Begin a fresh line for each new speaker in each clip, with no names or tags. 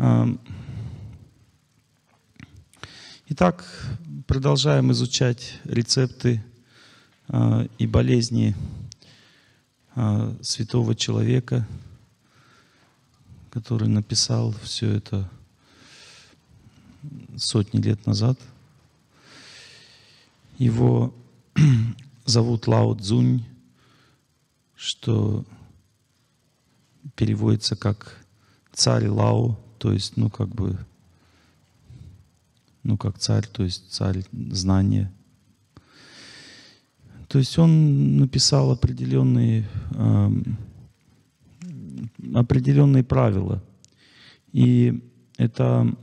Эм, итак, продолжаем изучать рецепты э, и болезни э, святого человека, который написал все это сотни лет назад. Его зовут Лао Цзунь, что переводится как «царь Лао», то есть, ну, как бы, ну, как царь, то есть царь знания. То есть он написал определенные, э, определенные правила. И это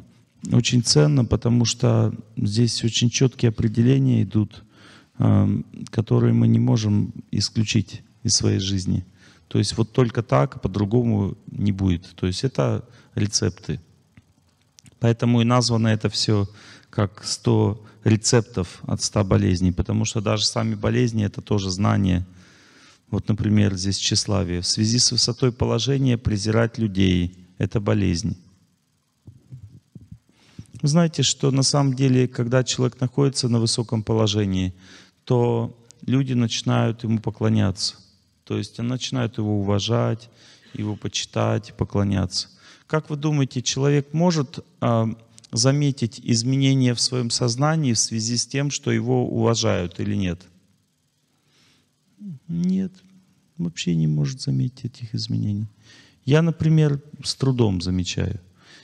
очень ценно, потому что здесь очень четкие определения идут, эм, которые мы не можем исключить из своей жизни – то есть вот только так, по-другому не будет. То есть это рецепты. Поэтому и названо это все как 100 рецептов от 100 болезней, потому что даже сами болезни — это тоже знание. Вот, например, здесь тщеславие. В связи с высотой положения презирать людей — это болезнь. Вы знаете, что на самом деле, когда человек находится на высоком положении, то люди начинают ему поклоняться. То есть они начинают его уважать, его почитать, поклоняться. Как вы думаете, человек может э, заметить изменения в своем сознании в связи с тем, что его уважают или нет? Нет, вообще не может заметить этих изменений. Я, например, с трудом замечаю.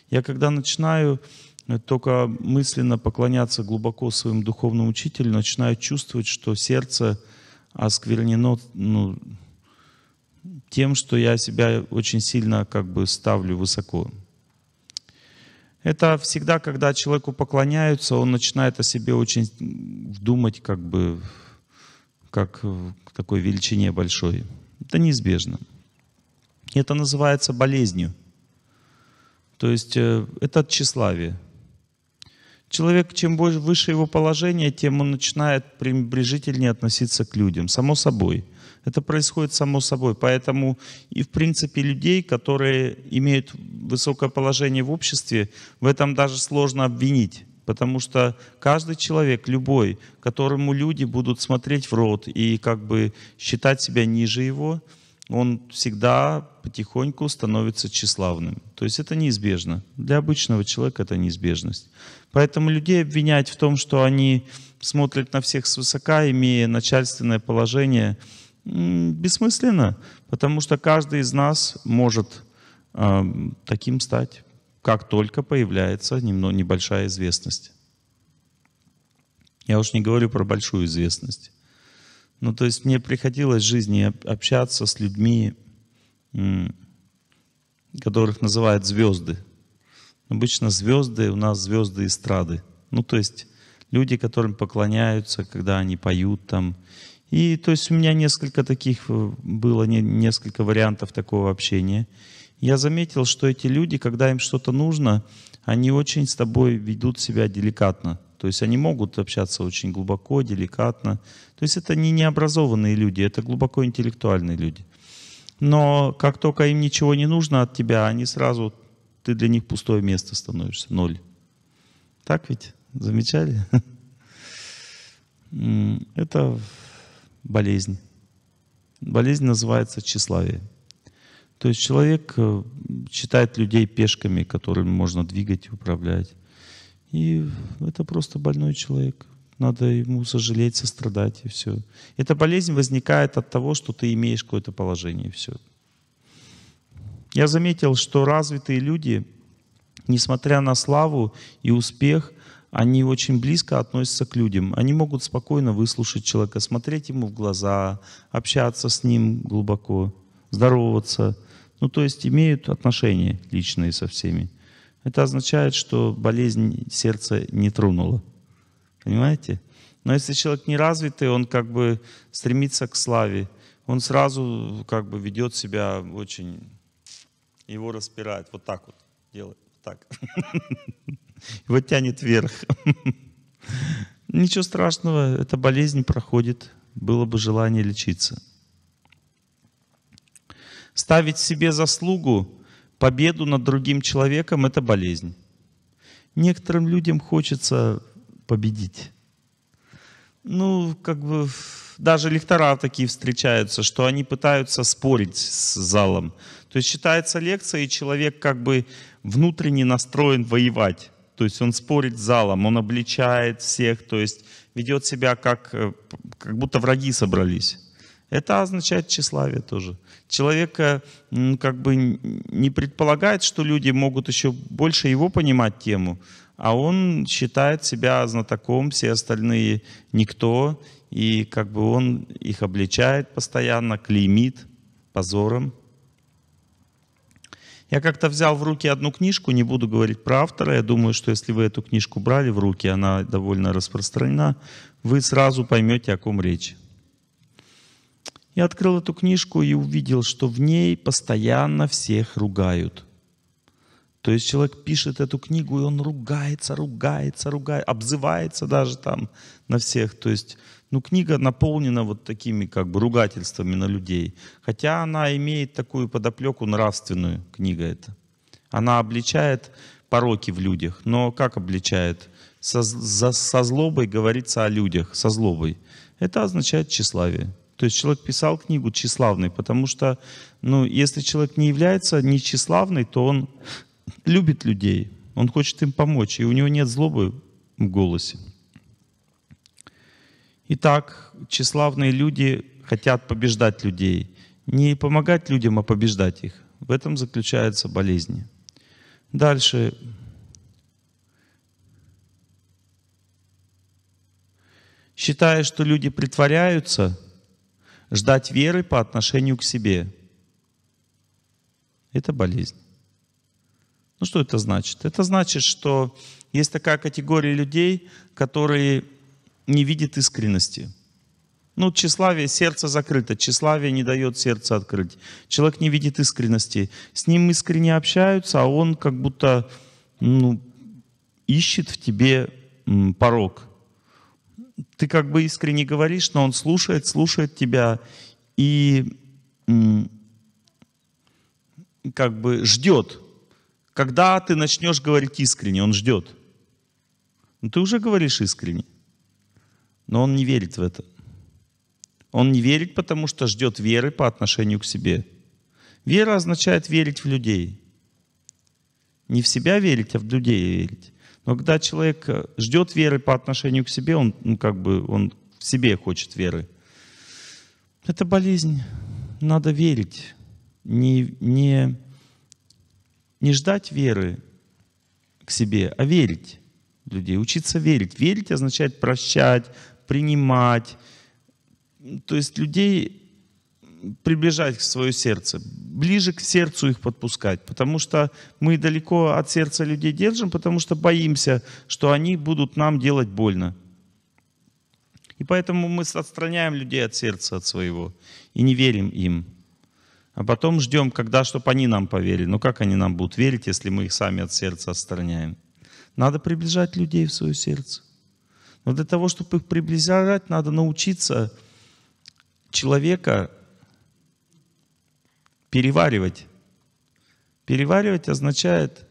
Я когда начинаю э, только мысленно поклоняться глубоко своему духовному учителю, начинаю чувствовать, что сердце осквернено ну, тем, что я себя очень сильно как бы ставлю высоко. Это всегда, когда человеку поклоняются, он начинает о себе очень думать как бы как в такой величине большой. Это неизбежно. Это называется болезнью. То есть э, это тщеславие. Человек, чем выше его положение, тем он начинает пренебрежительнее относиться к людям. Само собой. Это происходит само собой. Поэтому и в принципе людей, которые имеют высокое положение в обществе, в этом даже сложно обвинить. Потому что каждый человек, любой, которому люди будут смотреть в рот и как бы считать себя ниже его, он всегда потихоньку становится тщеславным. То есть это неизбежно. Для обычного человека это неизбежность. Поэтому людей обвинять в том, что они смотрят на всех свысока, имея начальственное положение – бессмысленно, потому что каждый из нас может э, таким стать, как только появляется немного, небольшая известность. Я уж не говорю про большую известность. Ну, то есть мне приходилось в жизни общаться с людьми, которых называют звезды. Обычно звезды, у нас звезды эстрады. Ну, то есть люди, которым поклоняются, когда они поют там, и то есть у меня несколько таких э, было, несколько вариантов такого общения. Я заметил, что эти люди, когда им что-то нужно, они очень с тобой ведут себя деликатно. То есть они могут общаться очень глубоко, деликатно. То есть это не необразованные люди, это глубоко интеллектуальные люди. Но как только им ничего не нужно от тебя, они сразу, ты для них пустое место становишься, ноль. Так ведь? Замечали? Это болезнь. Болезнь называется тщеславие. То есть человек считает э, людей пешками, которыми можно двигать и управлять. И это просто больной человек. Надо ему сожалеть, сострадать и все. Эта болезнь возникает от того, что ты имеешь какое-то положение и все. Я заметил, что развитые люди, несмотря на славу и успех, они очень близко относятся к людям. Они могут спокойно выслушать человека, смотреть ему в глаза, общаться с ним глубоко, здороваться. Ну, то есть имеют отношения личные со всеми. Это означает, что болезнь сердца не тронула. Понимаете? Но если человек не развитый, он как бы стремится к славе. Он сразу как бы ведет себя очень... Его распирает. Вот так вот делает так. Его тянет вверх. Ничего страшного, эта болезнь проходит. Было бы желание лечиться. Ставить себе заслугу, победу над другим человеком – это болезнь. Некоторым людям хочется победить. Ну, как бы даже лектора такие встречаются, что они пытаются спорить с залом. То есть читается лекция, и человек как бы внутренне настроен воевать. То есть он спорит с залом, он обличает всех, то есть ведет себя как, э, как будто враги собрались. Это означает тщеславие тоже. Человека э, как бы не предполагает, что люди могут еще больше его понимать тему, а он считает себя знатоком, все остальные никто, и как бы он их обличает постоянно, клеймит позором. Я как-то взял в руки одну книжку, не буду говорить про автора. Я думаю, что если вы эту книжку брали в руки, она довольно распространена, вы сразу поймете, о ком речь. Я открыл эту книжку и увидел, что в ней постоянно всех ругают. То есть человек пишет эту книгу, и он ругается, ругается, ругается, обзывается даже там на всех. То есть ну, книга наполнена вот такими как бы ругательствами на людей. Хотя она имеет такую подоплеку нравственную, книга эта. Она обличает пороки в людях. Но как обличает? Со, за, со злобой говорится о людях, со злобой. Это означает тщеславие. То есть человек писал книгу тщеславный, потому что, ну, если человек не является не тщеславный, то он любит людей, он хочет им помочь, и у него нет злобы в голосе. Итак, тщеславные люди хотят побеждать людей. Не помогать людям, а побеждать их. В этом заключаются болезни. Дальше. Считая, что люди притворяются, ждать веры по отношению к себе. Это болезнь. Ну что это значит? Это значит, что есть такая категория людей, которые не видит искренности. Ну, тщеславие, сердце закрыто, тщеславие не дает сердце открыть. Человек не видит искренности. С ним искренне общаются, а он как будто ну, ищет в тебе порог. Ты как бы искренне говоришь, но он слушает, слушает тебя и как бы ждет. Когда ты начнешь говорить искренне, он ждет. Но ну, ты уже говоришь искренне. Но он не верит в это. Он не верит, потому что ждет веры по отношению к себе. Вера означает верить в людей. Не в себя верить, а в людей верить. Но когда человек э, ждет веры по отношению к себе, он ну, как бы он в себе хочет веры. Это болезнь. Надо верить. Не, не, не ждать веры к себе, а верить людей. Учиться верить. Верить означает прощать, принимать. То есть людей приближать к свое сердце, ближе к сердцу их подпускать, потому что мы далеко от сердца людей держим, потому что боимся, что они будут нам делать больно. И поэтому мы отстраняем людей от сердца, от своего, и не верим им. А потом ждем, когда, чтобы они нам поверили. Но как они нам будут верить, если мы их сами от сердца отстраняем? Надо приближать людей в свое сердце. Но для того, чтобы их приближать, надо научиться человека переваривать. Переваривать означает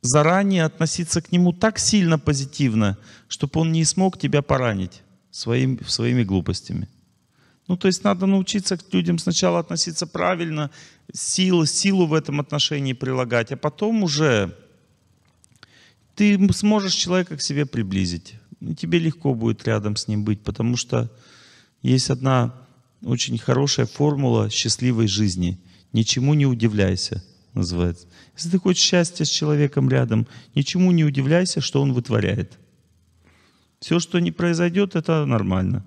заранее относиться к нему так сильно позитивно, чтобы он не смог тебя поранить своим, своими глупостями. Ну, то есть надо научиться к людям сначала относиться правильно, силу, силу в этом отношении прилагать, а потом уже ты сможешь человека к себе приблизить. Ну, тебе легко будет рядом с ним быть, потому что есть одна очень хорошая формула счастливой жизни. Ничему не удивляйся, называется. Если ты хочешь счастья с человеком рядом, ничему не удивляйся, что он вытворяет. Все, что не произойдет, это нормально.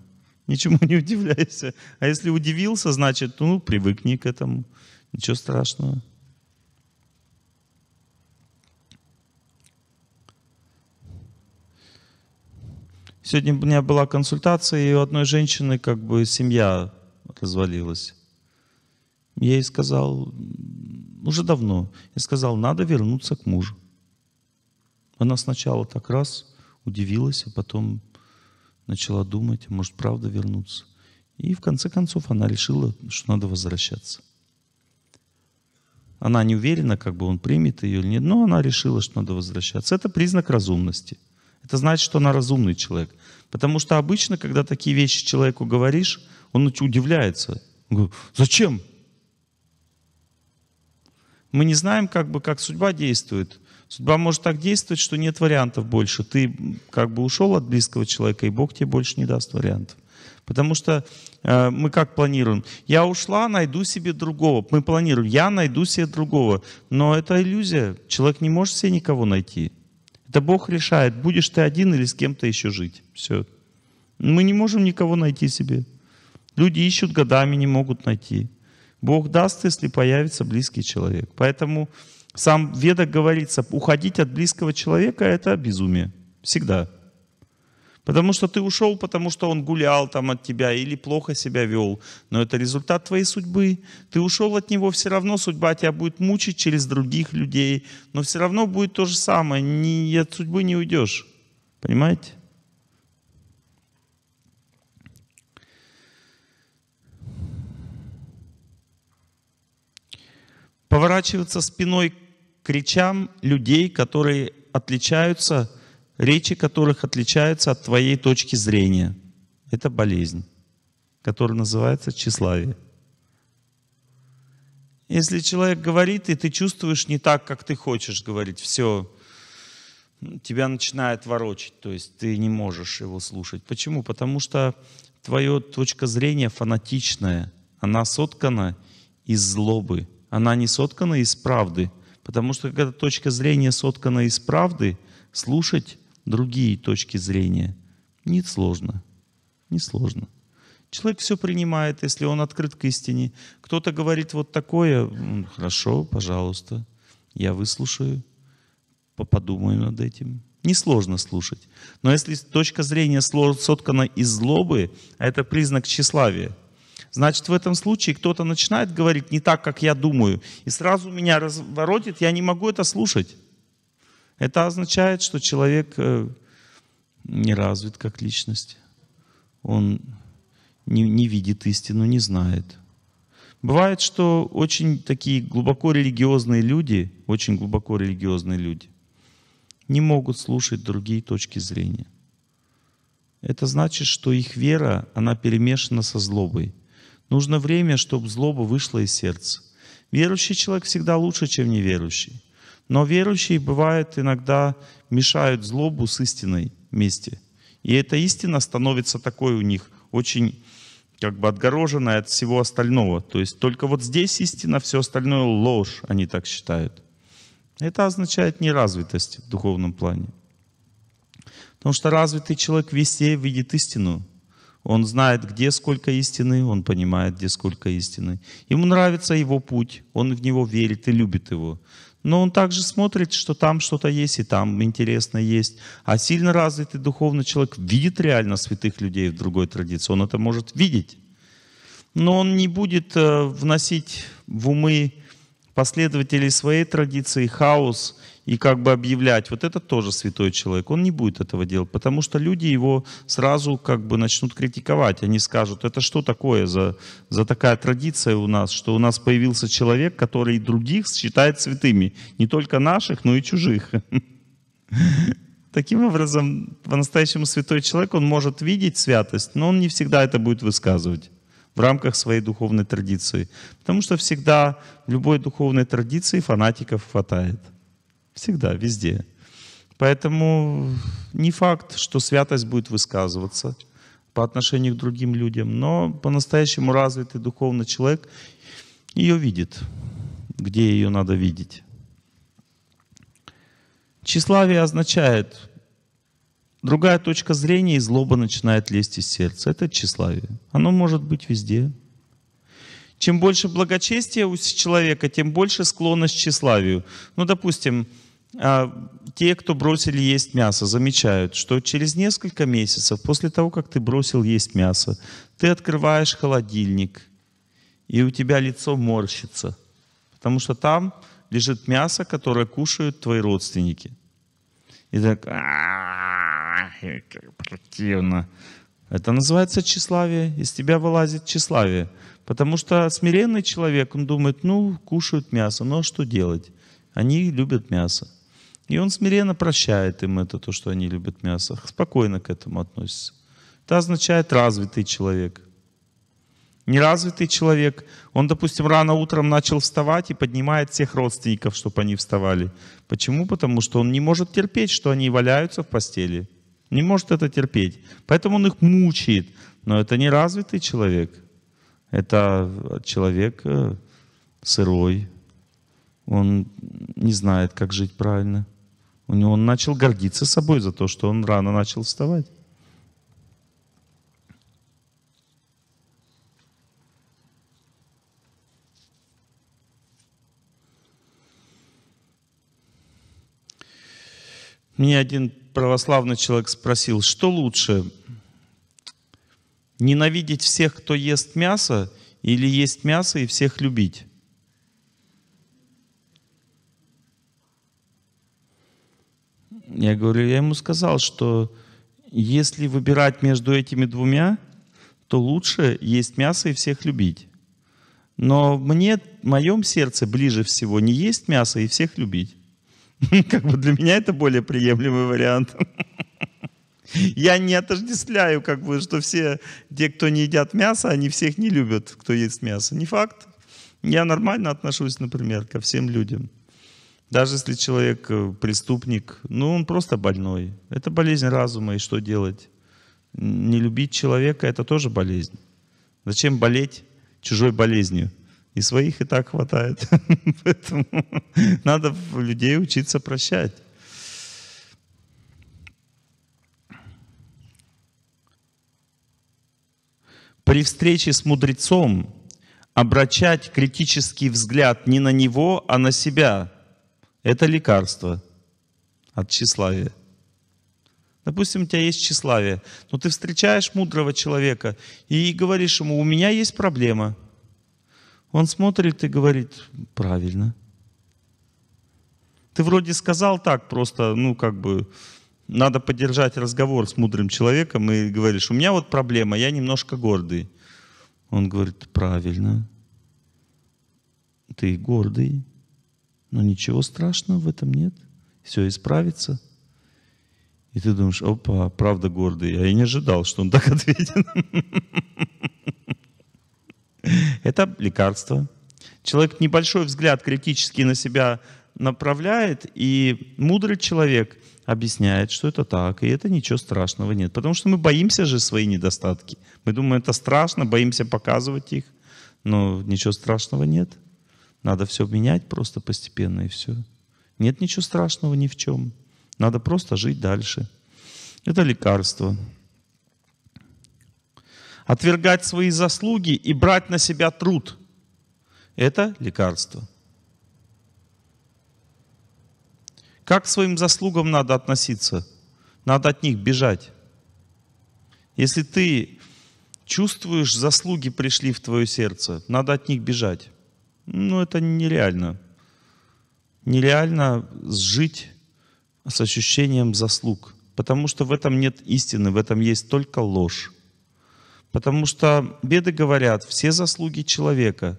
Ничему не удивляйся. А если удивился, значит, ну, привыкни к этому. Ничего страшного. Сегодня у меня была консультация, и у одной женщины как бы семья развалилась. Я ей сказал, уже давно, я сказал, надо вернуться к мужу. Она сначала так раз удивилась, а потом начала думать, а может, правда вернуться. И в конце концов она решила, что надо возвращаться. Она не уверена, как бы он примет ее или нет, но она решила, что надо возвращаться. Это признак разумности это значит, что она разумный человек. Потому что обычно, когда такие вещи человеку говоришь, он удивляется. Он говорит, зачем? Мы не знаем, как бы, как судьба действует. Судьба может так действовать, что нет вариантов больше. Ты как бы ушел от близкого человека, и Бог тебе больше не даст вариантов. Потому что э, мы как планируем? Я ушла, найду себе другого. Мы планируем, я найду себе другого. Но это иллюзия. Человек не может себе никого найти. Это Бог решает, будешь ты один или с кем-то еще жить. Все. Мы не можем никого найти себе. Люди ищут годами, не могут найти. Бог даст, если появится близкий человек. Поэтому сам Веда говорится, уходить от близкого человека – это безумие. Всегда. Потому что ты ушел, потому что он гулял там от тебя или плохо себя вел. Но это результат твоей судьбы. Ты ушел от него, все равно судьба тебя будет мучить через других людей. Но все равно будет то же самое. Не, от судьбы не уйдешь. Понимаете? Поворачиваться спиной к речам людей, которые отличаются речи которых отличаются от твоей точки зрения. Это болезнь, которая называется тщеславие. Если человек говорит, и ты чувствуешь не так, как ты хочешь говорить, все, ну, тебя начинает ворочить, то есть ты не можешь его слушать. Почему? Потому что твоя точка зрения фанатичная, она соткана из злобы, она не соткана из правды. Потому что когда точка зрения соткана из правды, слушать другие точки зрения. нет сложно. Не сложно. Человек все принимает, если он открыт к истине. Кто-то говорит вот такое, хорошо, пожалуйста, я выслушаю, подумаю над этим. Несложно слушать. Но если точка зрения соткана из злобы, а это признак тщеславия. Значит, в этом случае кто-то начинает говорить не так, как я думаю, и сразу меня разворотит, я не могу это слушать. Это означает, что человек э, не развит как личность. Он не, не видит истину, не знает. Бывает, что очень такие глубоко религиозные люди, очень глубоко религиозные люди, не могут слушать другие точки зрения. Это значит, что их вера, она перемешана со злобой. Нужно время, чтобы злоба вышла из сердца. Верующий человек всегда лучше, чем неверующий. Но верующие, бывает, иногда мешают злобу с истиной вместе. И эта истина становится такой у них, очень как бы отгороженная от всего остального. То есть только вот здесь истина, все остальное ложь, они так считают. Это означает неразвитость в духовном плане. Потому что развитый человек везде видит истину. Он знает, где сколько истины, он понимает, где сколько истины. Ему нравится его путь, он в него верит и любит его но он также смотрит, что там что-то есть, и там интересно есть. А сильно развитый духовный человек видит реально святых людей в другой традиции, он это может видеть. Но он не будет э, вносить в умы последователей своей традиции хаос и как бы объявлять, вот это тоже святой человек, он не будет этого делать, потому что люди его сразу как бы начнут критиковать, они скажут, это что такое за, за такая традиция у нас, что у нас появился человек, который других считает святыми, не только наших, но и чужих. Таким образом, по-настоящему святой человек, он может видеть святость, но он не всегда это будет высказывать в рамках своей духовной традиции. Потому что всегда в любой духовной традиции фанатиков хватает. Всегда, везде. Поэтому не факт, что святость будет высказываться по отношению к другим людям, но по-настоящему развитый духовный человек ее видит, где ее надо видеть. Тщеславие означает Другая точка зрения, и злоба начинает лезть из сердца. Это тщеславие. Оно может быть везде. Чем больше благочестия у человека, тем больше склонность к тщеславию. Ну, допустим, а, те, кто бросили есть мясо, замечают, что через несколько месяцев после того, как ты бросил есть мясо, ты открываешь холодильник, и у тебя лицо морщится, потому что там лежит мясо, которое кушают твои родственники. И так противно. Это называется тщеславие. Из тебя вылазит тщеславие. Потому что смиренный человек, он думает, ну, кушают мясо, но ну, а что делать? Они любят мясо. И он смиренно прощает им это, то, что они любят мясо. Спокойно к этому относится. Это означает развитый человек. Неразвитый человек, он, допустим, рано утром начал вставать и поднимает всех родственников, чтобы они вставали. Почему? Потому что он не может терпеть, что они валяются в постели не может это терпеть. Поэтому он их мучает. Но это не развитый человек. Это человек э, сырой. Он не знает, как жить правильно. У него он начал гордиться собой за то, что он рано начал вставать. Мне один православный человек спросил, что лучше, ненавидеть всех, кто ест мясо, или есть мясо и всех любить? Я говорю, я ему сказал, что если выбирать между этими двумя, то лучше есть мясо и всех любить. Но мне, в моем сердце ближе всего не есть мясо и всех любить. Как бы для меня это более приемлемый вариант. Я не отождествляю, как бы, что все те, кто не едят мясо, они всех не любят, кто ест мясо. Не факт. Я нормально отношусь, например, ко всем людям. Даже если человек э, преступник, ну он просто больной. Это болезнь разума, и что делать? Не любить человека – это тоже болезнь. Зачем болеть чужой болезнью? И своих и так хватает. Поэтому надо людей учиться прощать. При встрече с мудрецом обращать критический взгляд не на него, а на себя. Это лекарство от тщеславия. Допустим, у тебя есть тщеславие, но ты встречаешь мудрого человека и говоришь ему, у меня есть проблема – он смотрит и говорит, правильно. Ты вроде сказал так просто, ну как бы, надо поддержать разговор с мудрым человеком и говоришь, у меня вот проблема, я немножко гордый. Он говорит, правильно, ты гордый, но ничего страшного в этом нет, все исправится. И ты думаешь, опа, правда гордый, я и не ожидал, что он так ответит. Это лекарство. Человек небольшой взгляд критически на себя направляет, и мудрый человек объясняет, что это так, и это ничего страшного нет. Потому что мы боимся же свои недостатки. Мы думаем, это страшно, боимся показывать их, но ничего страшного нет. Надо все менять просто постепенно, и все. Нет ничего страшного ни в чем. Надо просто жить дальше. Это лекарство отвергать свои заслуги и брать на себя труд. Это лекарство. Как к своим заслугам надо относиться? Надо от них бежать. Если ты чувствуешь, заслуги пришли в твое сердце, надо от них бежать. Ну, это нереально. Нереально сжить с ощущением заслуг, потому что в этом нет истины, в этом есть только ложь. Потому что беды говорят, все заслуги человека,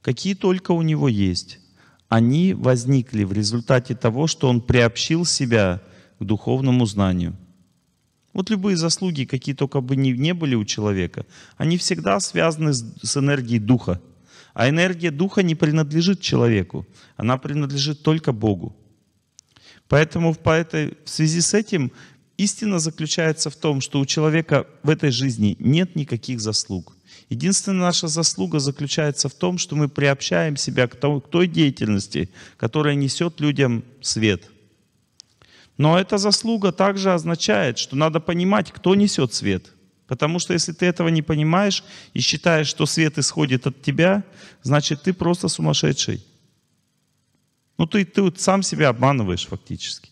какие только у него есть, они возникли в результате того, что он приобщил себя к духовному знанию. Вот любые заслуги, какие только бы ни, не были у человека, они всегда связаны с, с энергией духа. А энергия духа не принадлежит человеку, она принадлежит только Богу. Поэтому в по этой, в связи с этим Истина заключается в том, что у человека в этой жизни нет никаких заслуг. Единственная наша заслуга заключается в том, что мы приобщаем себя к, той деятельности, которая несет людям свет. Но эта заслуга также означает, что надо понимать, кто несет свет. Потому что если ты этого не понимаешь и считаешь, что свет исходит от тебя, значит ты просто сумасшедший. Ну ты, ты вот сам себя обманываешь фактически.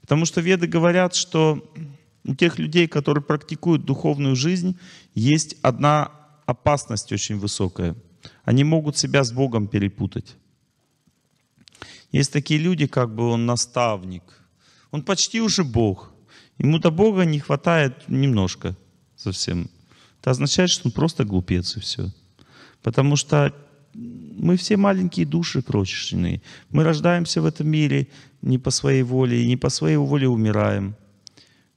Потому что веды говорят, что у тех людей, которые практикуют духовную жизнь, есть одна опасность очень высокая. Они могут себя с Богом перепутать. Есть такие люди, как бы он наставник. Он почти уже Бог. Ему до Бога не хватает немножко совсем. Это означает, что он просто глупец и все. Потому что мы все маленькие души крошечные. Мы рождаемся в этом мире, не по своей воле, и не по своей воле умираем.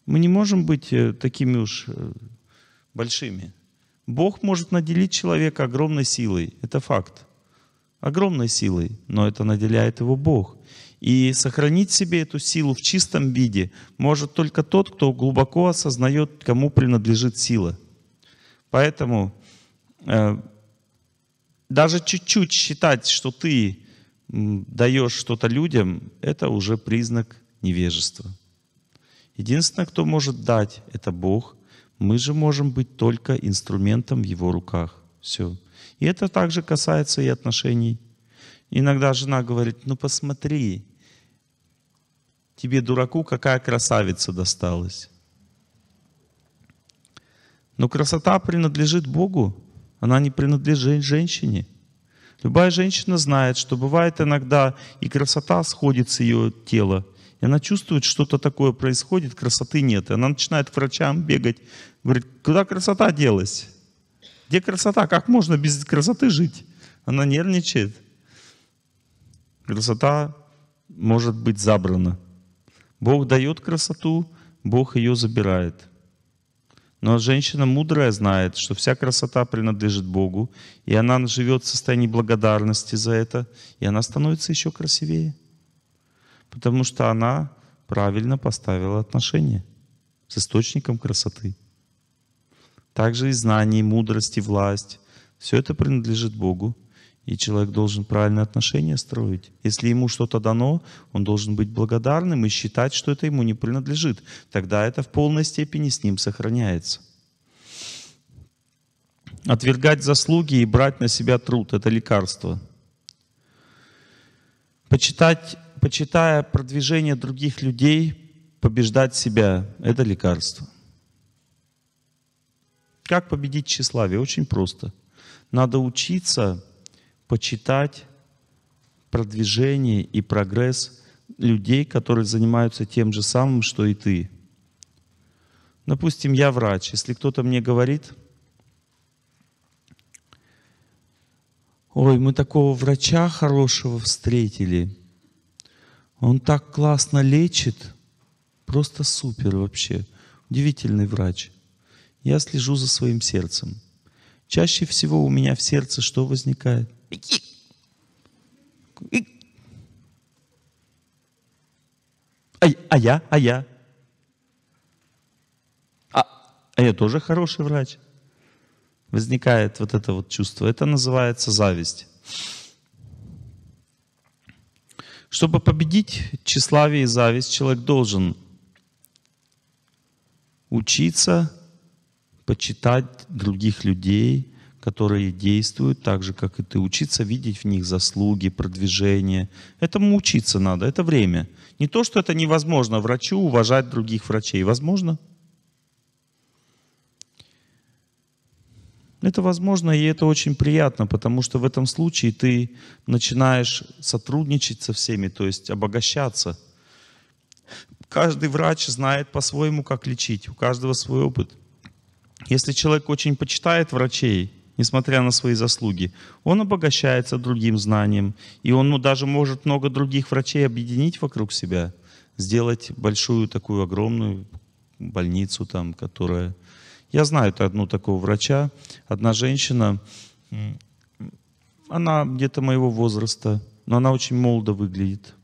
Мы не можем быть э, такими уж э, большими. Бог может наделить человека огромной силой, это факт. Огромной силой, но это наделяет его Бог. И сохранить себе эту силу в чистом виде может только тот, кто глубоко осознает, кому принадлежит сила. Поэтому э, даже чуть-чуть считать, что ты даешь что-то людям, это уже признак невежества. Единственное, кто может дать, это Бог. Мы же можем быть только инструментом в Его руках. Все. И это также касается и отношений. Иногда жена говорит, ну посмотри, тебе, дураку, какая красавица досталась. Но красота принадлежит Богу, она не принадлежит женщине. Любая женщина знает, что бывает иногда и красота сходит с ее тела. И она чувствует, что-то такое происходит, красоты нет. И она начинает к врачам бегать, говорит, куда красота делась? Где красота? Как можно без красоты жить? Она нервничает. Красота может быть забрана. Бог дает красоту, Бог ее забирает. Но женщина мудрая знает, что вся красота принадлежит Богу, и она живет в состоянии благодарности за это, и она становится еще красивее, потому что она правильно поставила отношения с источником красоты. Также и знание, и мудрость, и власть. Все это принадлежит Богу. И человек должен правильное отношения строить. Если ему что-то дано, он должен быть благодарным и считать, что это ему не принадлежит. Тогда это в полной степени с ним сохраняется. Отвергать заслуги и брать на себя труд – это лекарство. Почитать, почитая продвижение других людей, побеждать себя – это лекарство. Как победить тщеславие? Очень просто. Надо учиться почитать продвижение и прогресс людей, которые занимаются тем же самым, что и ты. Допустим, я врач. Если кто-то мне говорит, ой, мы такого врача хорошего встретили, он так классно лечит, просто супер вообще, удивительный врач. Я слежу за своим сердцем. Чаще всего у меня в сердце что возникает – а, а я, а я? А, а я тоже хороший врач. Возникает вот это вот чувство. Это называется зависть. Чтобы победить тщеславие и зависть, человек должен учиться почитать других людей, которые действуют так же, как и ты. Учиться видеть в них заслуги, продвижение. Этому учиться надо, это время. Не то, что это невозможно врачу уважать других врачей. Возможно? Это возможно, и это очень приятно, потому что в этом случае ты начинаешь сотрудничать со всеми, то есть обогащаться. Каждый врач знает по-своему, как лечить, у каждого свой опыт. Если человек очень почитает врачей, несмотря на свои заслуги, он обогащается другим знанием, и он даже может много других врачей объединить вокруг себя, сделать большую такую огромную больницу там, которая... Я знаю одну такого врача, одна женщина, она где-то моего возраста, но она очень молодо выглядит.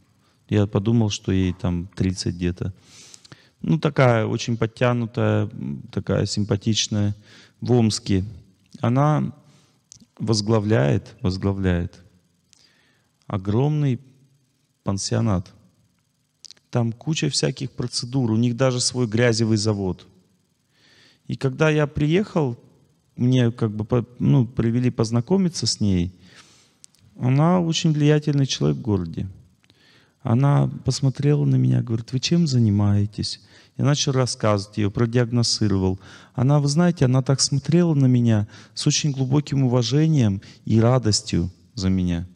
Я подумал, что ей там 30 где-то. Ну, такая очень подтянутая, такая симпатичная, в Омске она возглавляет, возглавляет огромный пансионат. Там куча всяких процедур, у них даже свой грязевый завод. И когда я приехал, мне как бы ну, привели познакомиться с ней, она очень влиятельный человек в городе. Она посмотрела на меня, говорит, вы чем занимаетесь? Я начал рассказывать ее, продиагностировал. Она, вы знаете, она так смотрела на меня с очень глубоким уважением и радостью за меня,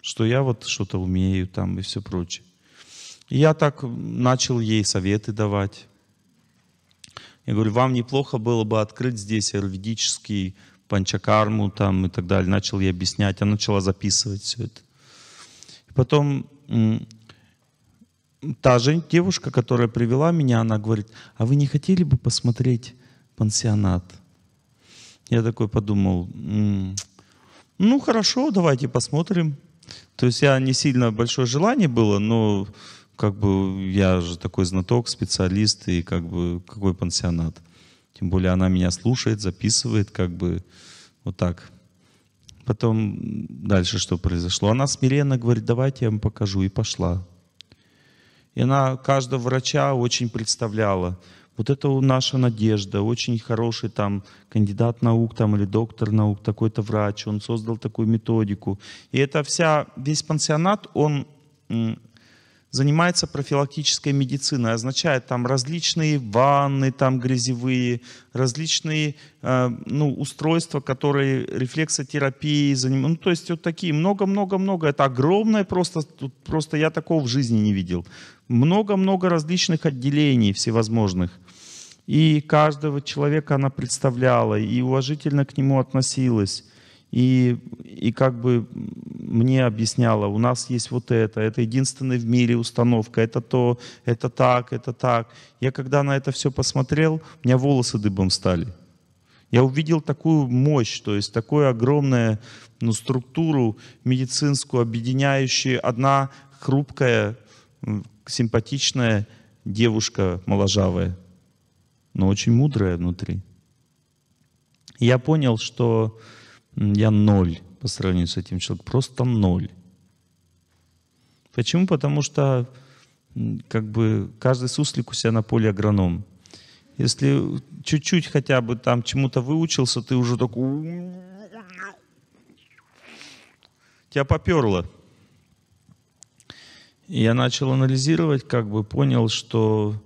что я вот что-то умею там и все прочее. И я так начал ей советы давать. Я говорю, вам неплохо было бы открыть здесь аюрведический панчакарму там и так далее. Начал ей объяснять, она начала записывать все это. И потом та же девушка, которая привела меня, она говорит, а вы не хотели бы посмотреть пансионат? Я такой подумал, ну хорошо, давайте посмотрим. То есть я не сильно большое желание было, но как бы я же такой знаток, специалист, и как бы какой пансионат. Тем более она меня слушает, записывает, как бы вот так. Потом дальше что произошло? Она смиренно говорит, давайте я вам покажу, и пошла. И она каждого врача очень представляла. Вот это наша надежда, очень хороший там кандидат наук там, или доктор наук, такой-то врач, он создал такую методику. И это вся, весь пансионат, он занимается профилактической медициной, означает там различные ванны там грязевые, различные э, ну, устройства, которые рефлексотерапии занимаются. Ну, то есть вот такие много-много-много. Это огромное просто, тут просто я такого в жизни не видел. Много-много различных отделений всевозможных. И каждого человека она представляла, и уважительно к нему относилась. И, и как бы мне объясняла, у нас есть вот это, это единственная в мире установка, это то, это так, это так. Я когда на это все посмотрел, у меня волосы дыбом стали. Я увидел такую мощь, то есть такую огромную ну, структуру медицинскую, объединяющую одна хрупкая, симпатичная девушка моложавая, но очень мудрая внутри. я понял, что я ноль по сравнению с этим человеком. Просто ноль. Почему? Потому что как бы каждый суслик у себя на поле агроном. Если чуть-чуть хотя бы там чему-то выучился, ты уже такой... Тебя поперло. И я начал анализировать, как бы понял, что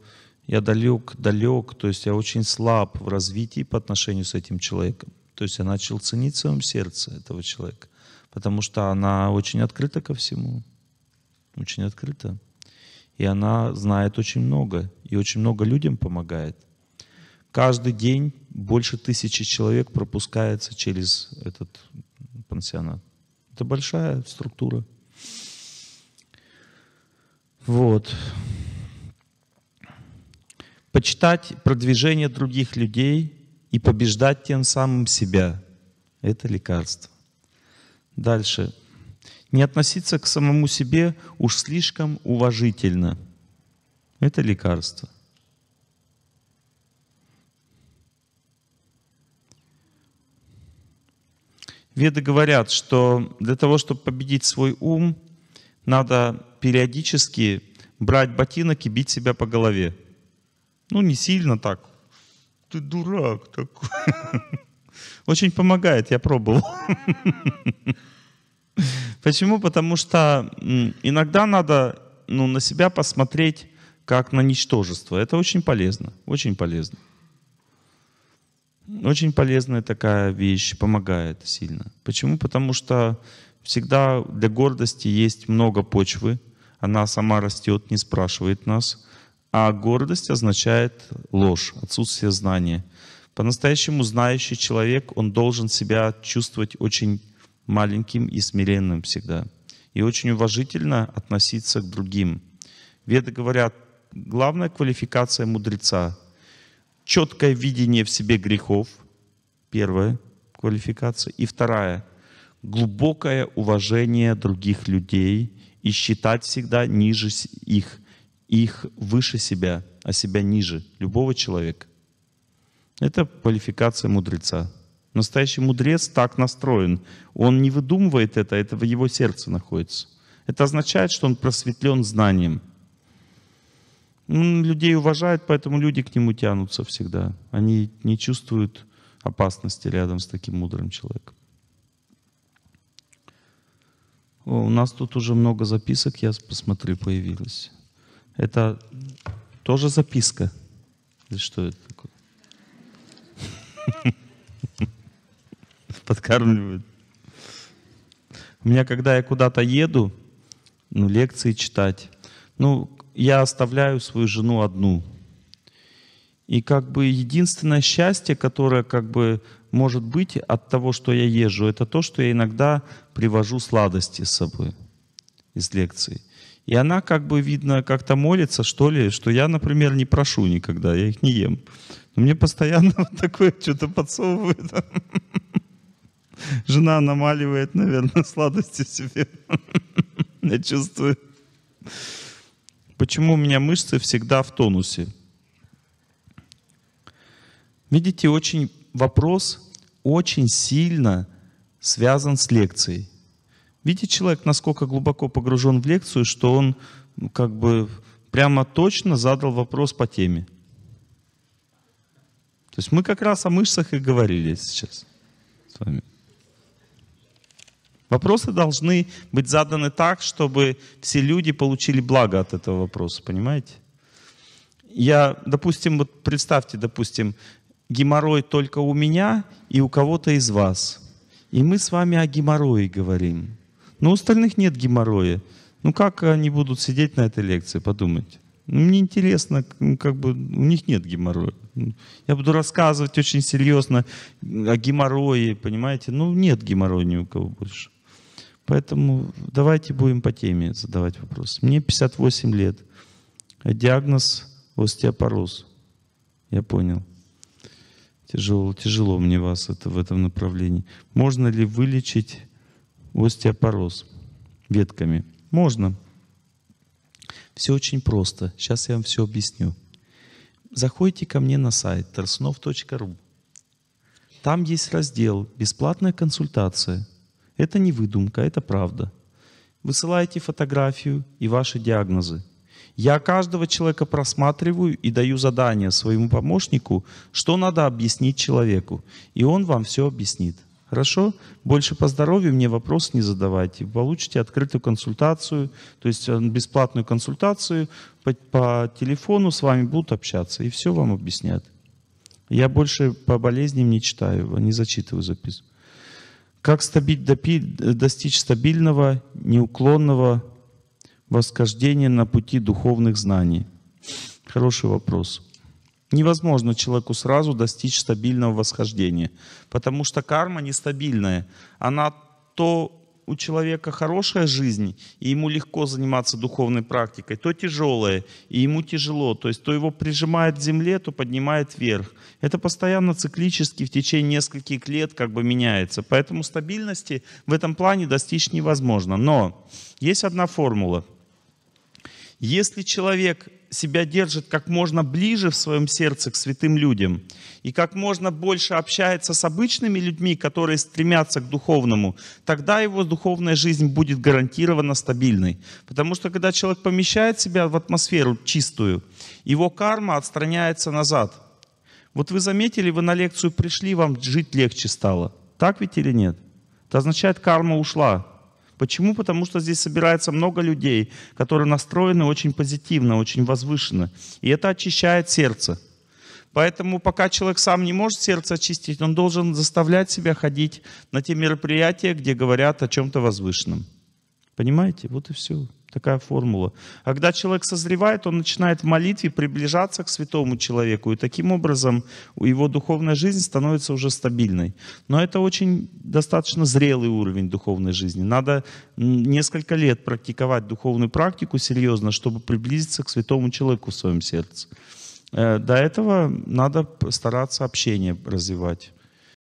я далек, далек, то есть я очень слаб в развитии по отношению с этим человеком. То есть я начал ценить в своем сердце этого человека, потому что она очень открыта ко всему, очень открыта. И она знает очень много, и очень много людям помогает. Каждый день больше тысячи человек пропускается через этот пансионат. Это большая структура. Вот. Почитать продвижение других людей и побеждать тем самым себя. Это лекарство. Дальше. Не относиться к самому себе уж слишком уважительно. Это лекарство. Веды говорят, что для того, чтобы победить свой ум, надо периодически брать ботинок и бить себя по голове. Ну, не сильно так, ты дурак такой. Очень помогает, я пробовал. Почему? Потому что иногда надо ну, на себя посмотреть как на ничтожество. Это очень полезно, очень полезно. Очень полезная такая вещь, помогает сильно. Почему? Потому что всегда для гордости есть много почвы, она сама растет, не спрашивает нас. А гордость означает ложь, отсутствие знания. По-настоящему знающий человек, он должен себя чувствовать очень маленьким и смиренным всегда. И очень уважительно относиться к другим. Веды говорят, главная квалификация мудреца – четкое видение в себе грехов, первая квалификация. И вторая – глубокое уважение других людей и считать всегда ниже их их выше себя, а себя ниже любого человека. Это квалификация мудреца. Настоящий мудрец так настроен. Он не выдумывает это, а это в его сердце находится. Это означает, что он просветлен знанием. Он людей уважает, поэтому люди к нему тянутся всегда. Они не чувствуют опасности рядом с таким мудрым человеком. О, у нас тут уже много записок, я посмотрю, появилось. Это тоже записка? Или что это такое? Подкармливают. У меня, когда я куда-то еду, ну, лекции читать, ну, я оставляю свою жену одну. И как бы единственное счастье, которое как бы может быть от того, что я езжу, это то, что я иногда привожу сладости с собой из лекций. И она как бы, видно, как-то молится, что ли, что я, например, не прошу никогда, я их не ем. Но мне постоянно вот такое что-то подсовывают. Жена намаливает, наверное, сладости себе. Я чувствую. Почему у меня мышцы всегда в тонусе? Видите, очень вопрос очень сильно связан с лекцией. Видите, человек насколько глубоко погружен в лекцию, что он ну, как бы прямо точно задал вопрос по теме. То есть мы как раз о мышцах и говорили сейчас с вами. Вопросы должны быть заданы так, чтобы все люди получили благо от этого вопроса, понимаете? Я, допустим, вот представьте, допустим, геморрой только у меня и у кого-то из вас. И мы с вами о геморрое говорим. Но ну, у остальных нет геморроя. Ну как они будут сидеть на этой лекции, подумайте. Ну, мне интересно, ну, как бы у них нет геморроя. Ну, я буду рассказывать очень серьезно о геморрое, понимаете? Ну нет геморроя ни у кого больше. Поэтому давайте будем по теме задавать вопросы. Мне 58 лет. Диагноз остеопороз. Я понял. Тяжело, тяжело мне вас это в этом направлении. Можно ли вылечить остеопороз ветками. Можно. Все очень просто. Сейчас я вам все объясню. Заходите ко мне на сайт тарсунов.ру. Там есть раздел «Бесплатная консультация». Это не выдумка, это правда. Высылайте фотографию и ваши диагнозы. Я каждого человека просматриваю и даю задание своему помощнику, что надо объяснить человеку. И он вам все объяснит. Хорошо? Больше по здоровью мне вопрос не задавайте. Получите открытую консультацию, то есть э, бесплатную консультацию по, по телефону, с вами будут общаться и все вам объяснят. Я больше по болезням не читаю, не зачитываю записку. Как стабить, достичь стабильного, неуклонного восхождения на пути духовных знаний? Хороший вопрос. Невозможно человеку сразу достичь стабильного восхождения, потому что карма нестабильная. Она то у человека хорошая жизнь, и ему легко заниматься духовной практикой, то тяжелая, и ему тяжело. То есть то его прижимает к земле, то поднимает вверх. Это постоянно циклически в течение нескольких лет как бы меняется. Поэтому стабильности в этом плане достичь невозможно. Но есть одна формула – если человек себя держит как можно ближе в своем сердце к святым людям и как можно больше общается с обычными людьми, которые стремятся к духовному, тогда его духовная жизнь будет гарантированно стабильной. Потому что когда человек помещает себя в атмосферу чистую, его карма отстраняется назад. Вот вы заметили, вы на лекцию пришли, вам жить легче стало. Так ведь или нет? Это означает, карма ушла. Почему? Потому что здесь собирается много людей, которые настроены очень позитивно, очень возвышенно. И это очищает сердце. Поэтому пока человек сам не может сердце очистить, он должен заставлять себя ходить на те мероприятия, где говорят о чем-то возвышенном. Понимаете? Вот и все. Такая формула. когда человек созревает, он начинает в молитве приближаться к святому человеку, и таким образом его духовная жизнь становится уже стабильной. Но это очень достаточно зрелый уровень духовной жизни. Надо несколько лет практиковать духовную практику серьезно, чтобы приблизиться к святому человеку в своем сердце. Э, до этого надо стараться общение развивать.